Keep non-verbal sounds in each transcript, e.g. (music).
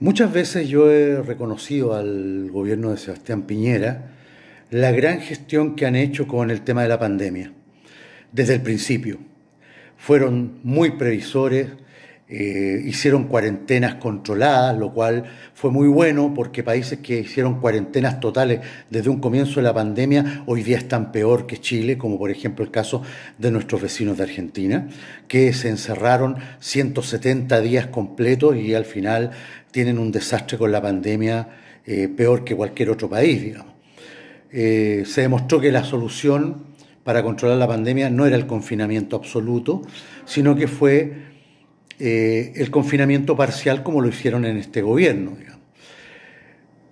Muchas veces yo he reconocido al gobierno de Sebastián Piñera la gran gestión que han hecho con el tema de la pandemia, desde el principio. Fueron muy previsores, eh, hicieron cuarentenas controladas, lo cual fue muy bueno porque países que hicieron cuarentenas totales desde un comienzo de la pandemia hoy día están peor que Chile, como por ejemplo el caso de nuestros vecinos de Argentina, que se encerraron 170 días completos y al final tienen un desastre con la pandemia eh, peor que cualquier otro país, digamos. Eh, se demostró que la solución para controlar la pandemia no era el confinamiento absoluto, sino que fue eh, el confinamiento parcial como lo hicieron en este gobierno.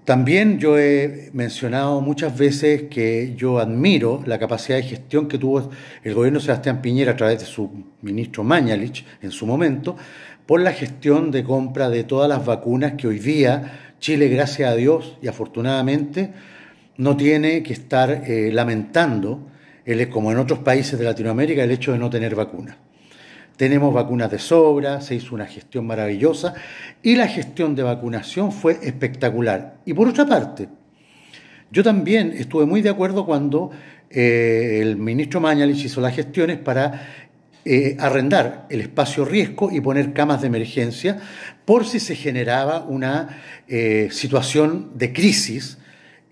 También yo he mencionado muchas veces que yo admiro la capacidad de gestión que tuvo el gobierno Sebastián Piñera a través de su ministro Mañalich en su momento por la gestión de compra de todas las vacunas que hoy día Chile, gracias a Dios y afortunadamente, no tiene que estar eh, lamentando, como en otros países de Latinoamérica, el hecho de no tener vacunas. Tenemos vacunas de sobra, se hizo una gestión maravillosa y la gestión de vacunación fue espectacular. Y por otra parte, yo también estuve muy de acuerdo cuando eh, el ministro Mañalich hizo las gestiones para eh, arrendar el espacio riesgo y poner camas de emergencia por si se generaba una eh, situación de crisis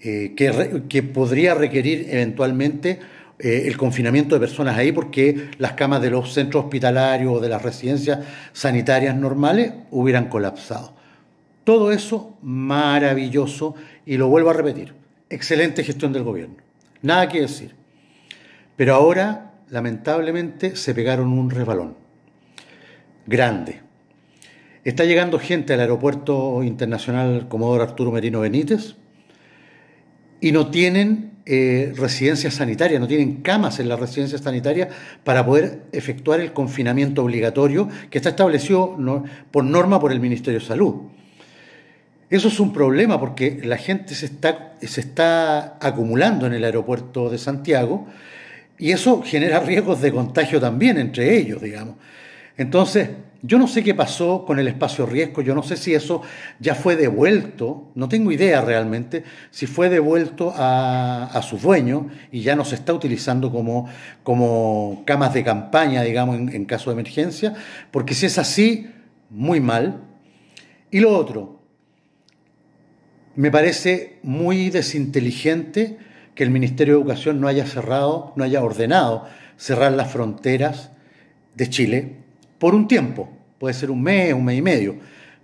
que, que, podría requerir eventualmente eh, el confinamiento de personas ahí porque las camas de los centros hospitalarios o de las residencias sanitarias normales hubieran colapsado. Todo eso maravilloso y lo vuelvo a repetir, excelente gestión del gobierno, nada que decir. Pero ahora, lamentablemente, se pegaron un resbalón grande. Está llegando gente al aeropuerto internacional Comodoro Arturo Merino Benítez y no tienen eh, residencias sanitarias, no tienen camas en las residencias sanitarias para poder efectuar el confinamiento obligatorio que está establecido por norma por el Ministerio de Salud. Eso es un problema porque la gente está, se está acumulando en el aeropuerto de Santiago y eso genera (laughs) riesgos de contagio también entre ellos, digamos. Entonces, yo no sé qué pasó con el espacio riesgo, yo no sé si eso ya fue devuelto, no tengo idea realmente si fue devuelto a, sus dueños y ya no se está utilizando como, como camas de campaña, digamos, en, en caso de emergencia, porque si es así, muy mal. Y lo otro, me parece muy desinteligente que el Ministerio de Educación no haya cerrado, no haya ordenado cerrar las fronteras de Chile por un tiempo, puede ser un mes, un mes y medio,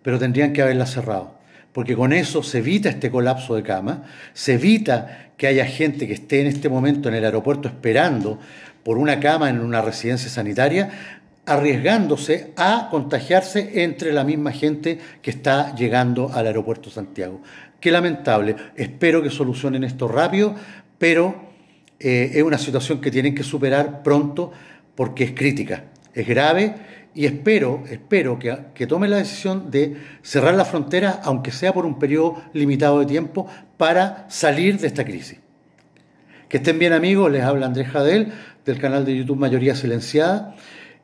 pero tendrían que haberla cerrado, porque con eso se evita este colapso de cama, se evita que haya gente que esté en este momento en el aeropuerto esperando por una cama en una residencia sanitaria, arriesgándose a contagiarse entre la misma gente que está llegando al aeropuerto Santiago. Qué lamentable. Espero que solucionen esto rápido, pero eh, es una situación que tienen que superar pronto porque es crítica, es grave y espero, espero que, tome tomen la decisión de cerrar la frontera, aunque sea por un periodo limitado de tiempo, para salir de esta crisis. Que estén bien amigos, les habla Andrés Jadel del canal de YouTube Mayoría Silenciada.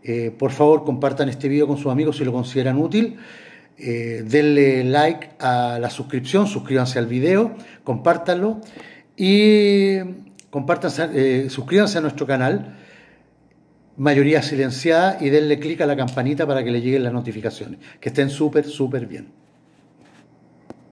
Eh, por favor, compartan este video con sus amigos si lo consideran útil. Eh, denle like a la suscripción, suscríbanse al video, compártanlo y compartan, eh, suscríbanse a nuestro canal mayoría silenciada y denle clic a la campanita para que le lleguen las notificaciones. Que estén súper, súper bien.